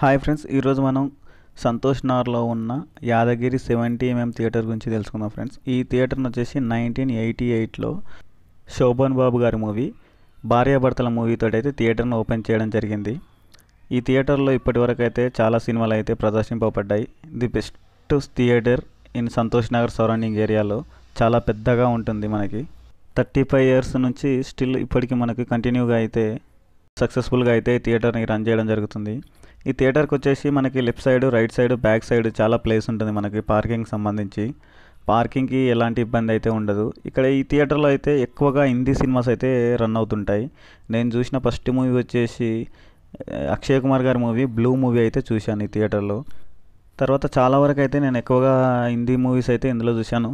hi friends ఈరోజు మనం సంతోష్ నగర్లో ఉన్న యాదగిరి సెవెంటీ ఎంఎం థియేటర్ గురించి తెలుసుకుందాం ఫ్రెండ్స్ ఈ థియేటర్ను వచ్చేసి నైన్టీన్ ఎయిటీ ఎయిట్లో శోభన్ బాబు గారి మూవీ భార్యాభర్తల మూవీతో అయితే థియేటర్ను ఓపెన్ చేయడం జరిగింది ఈ థియేటర్లో ఇప్పటివరకు అయితే చాలా సినిమాలు అయితే ప్రదర్శింపబడ్డాయి the best theatre in Santosh Nagar surrounding ఏరియాలో చాలా పెద్దగా ఉంటుంది మనకి థర్టీ ఫైవ్ ఇయర్స్ నుంచి స్టిల్ ఇప్పటికీ మనకి కంటిన్యూగా అయితే సక్సెస్ఫుల్గా అయితే ఈ థియేటర్ని రన్ చేయడం జరుగుతుంది ఈ థియేటర్కి వచ్చేసి మనకి left side right side back side చాలా ప్లేస్ ఉంటుంది మనకి పార్కింగ్ సంబంధించి పార్కింగ్కి ఎలాంటి ఇబ్బంది అయితే ఉండదు ఇక్కడ ఈ థియేటర్లో అయితే ఎక్కువగా హిందీ సినిమాస్ అయితే రన్ అవుతుంటాయి నేను చూసిన ఫస్ట్ మూవీ వచ్చేసి eh, అక్షయ్ కుమార్ గారి మూవీ బ్లూ మూవీ అయితే చూశాను ఈ థియేటర్లో తర్వాత చాలా వరకు అయితే నేను ఎక్కువగా హిందీ మూవీస్ అయితే ఇందులో చూశాను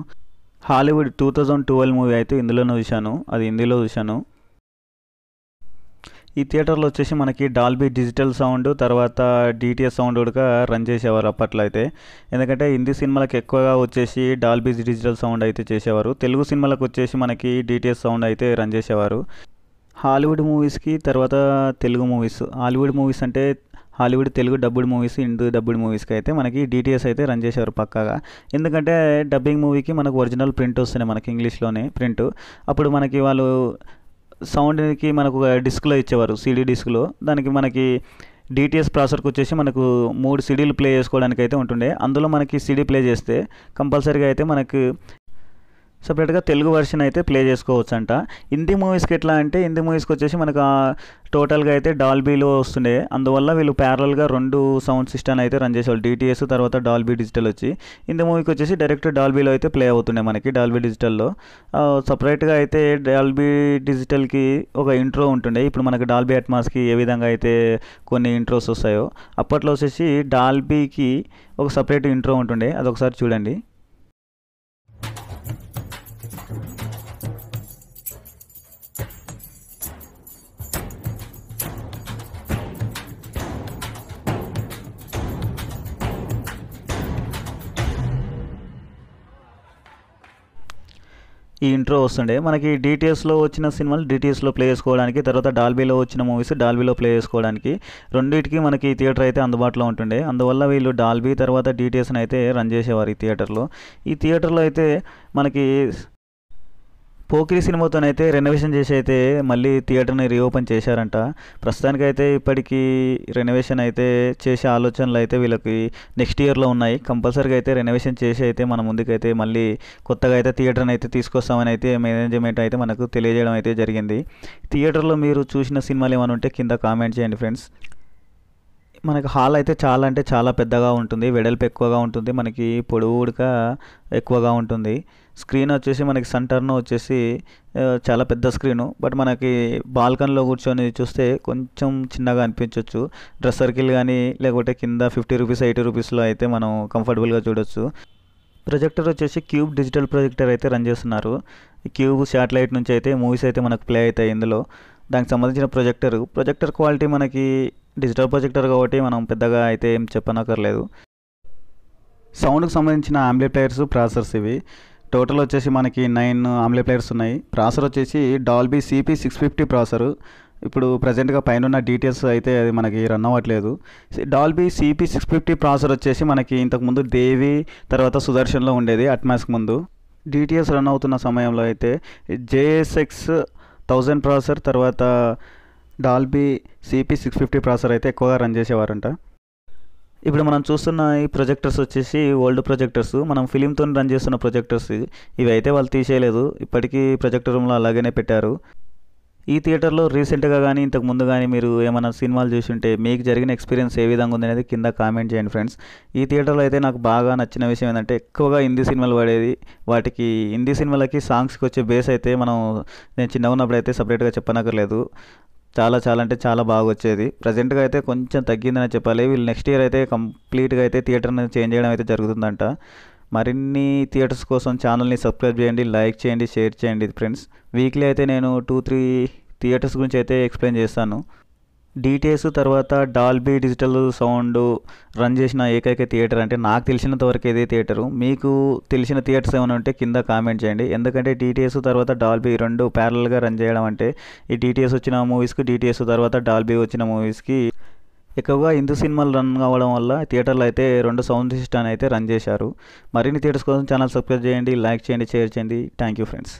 Hollywood two thousand twelve movie అయితే ఇందులోనే చూశాను అది హిందీలో చూశాను ఈ థియేటర్లో వచ్చేసి మనకి డాల్బీ డిజిటల్ సౌండ్ తర్వాత డిటిఎస్ సౌండ్ కూడా రన్ చేసేవారు అప్పట్లో అయితే ఎందుకంటే హిందీ సినిమాలకు ఎక్కువగా వచ్చేసి డాల్బీ డిజిటల్ సౌండ్ అయితే చేసేవారు తెలుగు సినిమాలకు వచ్చేసి మనకి డిటిఎస్ సౌండ్ అయితే రన్ చేసేవారు హాలీవుడ్ మూవీస్కి తర్వాత తెలుగు మూవీస్ హాలీవుడ్ మూవీస్ అంటే Hollywood Telugu dubbed movies Hindi dubbed మూవీస్కి అయితే మనకి డిటిఎస్ అయితే రన్ చేసేవారు పక్కాగా ఎందుకంటే డబ్బింగ్ మూవీకి మనకు ఒరిజినల్ ప్రింట్ వస్తున్నాయి మనకి ఇంగ్లీష్లోనే ప్రింట్ అప్పుడు మనకి వాళ్ళు సౌండ్కి మనకు డిస్క్లో ఇచ్చేవారు సీడీ డిస్క్లో దానికి మనకి డిటిఎస్ ప్రాసర్కి వచ్చేసి మనకు మూడు సీడీలు ప్లే చేసుకోవడానికి అయితే ఉంటుండే అందులో మనకి సీడీ ప్లే చేస్తే కంపల్సరీగా అయితే మనకు సపరేట్గా తెలుగు వర్షన్ అయితే ప్లే చేసుకోవచ్చు అంట హిందీ మూవీస్కి ఎట్లా అంటే హిందీ మూవీస్కి వచ్చేసి మనకు టోటల్గా అయితే డాల్బీలో వస్తుండే అందువల్ల వీళ్ళు ప్యారల్గా రెండు సౌండ్ సిస్టమ్ అయితే రన్ చేసేవాళ్ళు డిటిఎస్ తర్వాత డాల్బీ డిజిటల్ వచ్చి హిందీ మూవీకి వచ్చేసి డైరెక్ట్ డాల్బీలో అయితే ప్లే అవుతుండే మనకి డాల్బీ డిజిటల్లో సపరేట్గా అయితే డాల్బీ డిజిటల్కి ఒక ఇంట్రో ఉంటుండే ఇప్పుడు మనకి డాల్బీ అట్మాస్కి ఏ విధంగా అయితే కొన్ని ఇంట్రోస్ వస్తాయో అప్పట్లో వచ్చేసి డాల్బీకి ఒక సపరేట్ ఇంట్రో ఉంటుండే అదొకసారి చూడండి ఈ ఇంట్రో వస్తుండే మనకి డిటిఎస్లో వచ్చిన సినిమాలు డీటీఎస్లో ప్లే చేసుకోవడానికి తర్వాత డాల్బీలో వచ్చిన మూవీస్ డాల్బీలో ప్లే చేసుకోవడానికి రెండింటికి మనకి థియేటర్ అయితే అందుబాటులో ఉంటుండే అందువల్ల వీళ్ళు డాల్బీ తర్వాత డిటిఎస్ని అయితే రన్ చేసేవారు ఈ థియేటర్లో ఈ థియేటర్లో అయితే మనకి పోకిరి సినిమాతోనైతే రెనోవేషన్ చేసి అయితే మళ్ళీ థియేటర్ని రీఓపెన్ చేశారంట ప్రస్తుతానికైతే ఇప్పటికీ రెనోవేషన్ అయితే చేసే ఆలోచనలు అయితే వీళ్ళకి నెక్స్ట్ ఇయర్లో ఉన్నాయి కంపల్సరీగా అయితే రెనోవేషన్ చేసి అయితే మన ముందుకైతే మళ్ళీ కొత్తగా అయితే థియేటర్ని అయితే తీసుకొస్తామని అయితే మేనేజ్మెంట్ అయితే మనకు తెలియజేయడం అయితే జరిగింది థియేటర్లో మీరు చూసిన సినిమాలు ఏమైనా ఉంటే కింద కామెంట్ చేయండి ఫ్రెండ్స్ మనకి హాల్ అయితే చాలా అంటే చాలా పెద్దగా ఉంటుంది వెడల్పు ఎక్కువగా ఉంటుంది మనకి పొడవుడుక ఎక్కువగా ఉంటుంది స్క్రీన్ వచ్చేసి మనకి సెంటర్ను వచ్చేసి చాలా పెద్ద స్క్రీను బట్ మనకి బాల్కనీలో కూర్చొని చూస్తే కొంచెం చిన్నగా అనిపించవచ్చు డ్రెస్ సర్కిల్ కానీ లేకపోతే కింద ఫిఫ్టీ రూపీస్ ఎయిటీ రూపీస్లో అయితే మనం కంఫర్టబుల్గా చూడొచ్చు ప్రొజెక్టర్ వచ్చేసి క్యూబ్ డిజిటల్ ప్రొజెక్టర్ అయితే రన్ చేస్తున్నారు క్యూబ్ శాటిలైట్ నుంచి అయితే మూవీస్ అయితే మనకు ప్లే అవుతాయి ఇందులో దానికి సంబంధించిన ప్రొజెక్టర్ ప్రొజెక్టర్ క్వాలిటీ మనకి డిజిటల్ ప్రొజెక్టర్ కాబట్టి మనం పెద్దగా అయితే ఏం చెప్పనక్కర్లేదు సౌండ్కి సంబంధించిన ప్లేయర్స్ ప్రాసెసర్స్ ఇవి టోటల్ వచ్చేసి మనకి నైన్ ప్లేయర్స్ ఉన్నాయి ప్రాసెసర్ వచ్చేసి Dolby CP six fifty processor ఇప్పుడు ప్రజెంట్గా పైన ఉన్న డీటెయిల్స్ అయితే అది మనకి రన్ అవ్వట్లేదు Dolby CP six fifty processor వచ్చేసి మనకి ఇంతకుముందు దేవి తర్వాత సుదర్శన్లో ఉండేది అట్మాస్క్ ముందు డీటీఎస్ రన్ అవుతున్న సమయంలో అయితే జేఎస్ఎక్స్ థౌజండ్ ప్రాసెసర్ తర్వాత Dolby CP six fifty processor అయితే ఎక్కువగా రన్ చేసేవారంట ఇప్పుడు మనం చూస్తున్న ఈ ప్రొజెక్టర్స్ వచ్చేసి ఓల్డ్ ప్రొజెక్టర్స్ మనం ఫిలింతో రన్ చేస్తున్న ప్రొజెక్టర్స్ ఇవి అయితే వాళ్ళు తీసేయలేదు ఇప్పటికీ ప్రొజెక్టర్ రూమ్లో అలాగనే పెట్టారు ఈ థియేటర్లో రీసెంట్గా కానీ ఇంతకు ముందు కానీ మీరు ఏమైనా సినిమాలు చూసుంటే మీకు జరిగిన ఎక్స్పీరియన్స్ ఏ విధంగా ఉంది అనేది కింద కామెంట్ చేయండి ఫ్రెండ్స్ ఈ థియేటర్లో అయితే నాకు బాగా నచ్చిన విషయం ఏంటంటే ఎక్కువగా హిందీ సినిమాలు పడేది వాటికి హిందీ సినిమాలకి సాంగ్స్కి వచ్చే బేస్ అయితే మనం నేను చిన్నగా ఉన్నప్పుడు అయితే సపరేట్గా చెప్పనక్కర్లేదు చాలా చాలా అంటే చాలా బాగా వచ్చేది ప్రజెంట్గా అయితే కొంచెం తగ్గిందని చెప్పాలి వీళ్ళు నెక్స్ట్ ఇయర్ అయితే కంప్లీట్గా అయితే థియేటర్ని చేంజ్ చేయడం అయితే జరుగుతుందంట మరిన్ని థియేటర్స్ కోసం ఛానల్ని సబ్స్క్రైబ్ చేయండి లైక్ చేయండి షేర్ చేయండి ఫ్రెండ్స్ వీక్లీ అయితే నేను టూ త్రీ థియేటర్స్ గురించి అయితే ఎక్స్ప్లెయిన్ చేస్తాను డీటెయిల్స్ తర్వాత డాల్బీ డిజిటల్ సౌండ్ రన్ చేసిన ఏకైక థియేటర్ అంటే నాకు తెలిసినంతవరకు ఏదే థియేటరు మీకు తెలిసిన థియేటర్స్ ఏమైనా ఉంటే కింద కామెంట్ చేయండి ఎందుకంటే డీటెయిల్స్ తర్వాత డాల్బీ రెండు ప్యారల్గా రన్ చేయడం అంటే ఈ డీటెయిల్స్ వచ్చిన మూవీస్కి డీటెయిల్స్ తర్వాత డాల్బీ వచ్చిన మూవీస్కి ఎక్కువగా హిందూ సినిమాలు రన్ అవ్వడం వల్ల థియేటర్లు అయితే రెండు సౌండ్ సిస్టమ్ అయితే రన్ చేశారు మరిన్ని థియేటర్స్ కోసం ఛానల్ సబ్స్క్రైబ్ చేయండి లైక్ చేయండి షేర్ చేయండి థ్యాంక్ యూ ఫ్రెండ్స్